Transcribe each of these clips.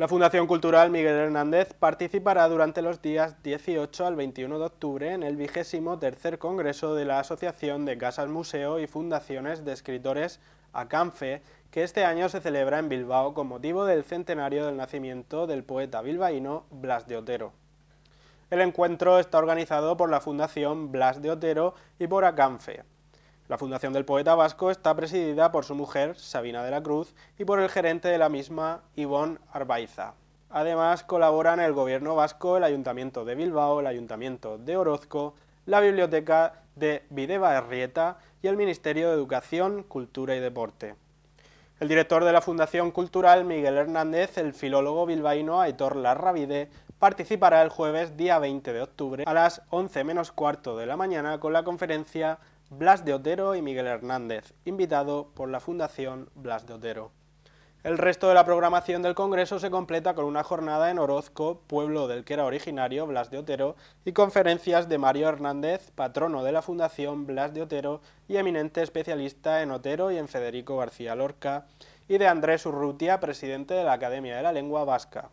La Fundación Cultural Miguel Hernández participará durante los días 18 al 21 de octubre en el vigésimo tercer Congreso de la Asociación de Casas Museo y Fundaciones de Escritores ACANFE, que este año se celebra en Bilbao con motivo del centenario del nacimiento del poeta bilbaíno Blas de Otero. El encuentro está organizado por la Fundación Blas de Otero y por ACANFE. La Fundación del Poeta Vasco está presidida por su mujer, Sabina de la Cruz, y por el gerente de la misma, Ivonne Arbaiza. Además, colaboran el Gobierno Vasco, el Ayuntamiento de Bilbao, el Ayuntamiento de Orozco, la Biblioteca de herrieta y el Ministerio de Educación, Cultura y Deporte. El director de la Fundación Cultural, Miguel Hernández, el filólogo bilbaíno Aitor Larravide, participará el jueves día 20 de octubre a las 11 menos cuarto de la mañana con la conferencia Blas de Otero y Miguel Hernández, invitado por la Fundación Blas de Otero. El resto de la programación del Congreso se completa con una jornada en Orozco, pueblo del que era originario Blas de Otero, y conferencias de Mario Hernández, patrono de la Fundación Blas de Otero y eminente especialista en Otero y en Federico García Lorca, y de Andrés Urrutia, presidente de la Academia de la Lengua Vasca.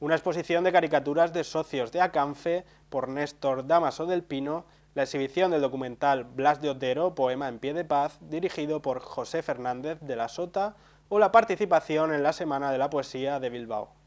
Una exposición de caricaturas de socios de Acanfe por Néstor Damaso del Pino la exhibición del documental Blas de Otero, Poema en pie de paz, dirigido por José Fernández de la Sota, o la participación en la Semana de la Poesía de Bilbao.